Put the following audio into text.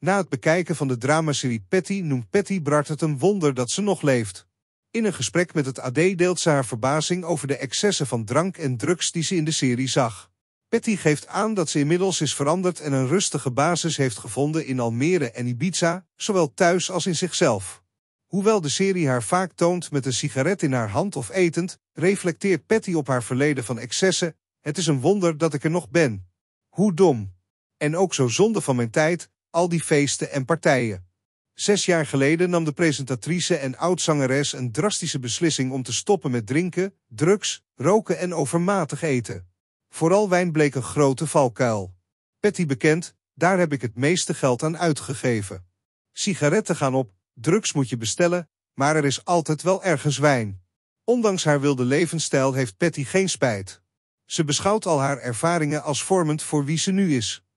Na het bekijken van de dramaserie Patty noemt Patty Bart het een wonder dat ze nog leeft. In een gesprek met het AD deelt ze haar verbazing over de excessen van drank en drugs die ze in de serie zag. Patty geeft aan dat ze inmiddels is veranderd en een rustige basis heeft gevonden in Almere en Ibiza, zowel thuis als in zichzelf. Hoewel de serie haar vaak toont met een sigaret in haar hand of etend, reflecteert Patty op haar verleden van excessen. Het is een wonder dat ik er nog ben. Hoe dom. En ook zo zonde van mijn tijd, al die feesten en partijen. Zes jaar geleden nam de presentatrice en oudzangeres een drastische beslissing om te stoppen met drinken, drugs, roken en overmatig eten. Vooral wijn bleek een grote valkuil. Patty bekend, daar heb ik het meeste geld aan uitgegeven. Sigaretten gaan op, drugs moet je bestellen, maar er is altijd wel ergens wijn. Ondanks haar wilde levensstijl heeft Patty geen spijt. Ze beschouwt al haar ervaringen als vormend voor wie ze nu is.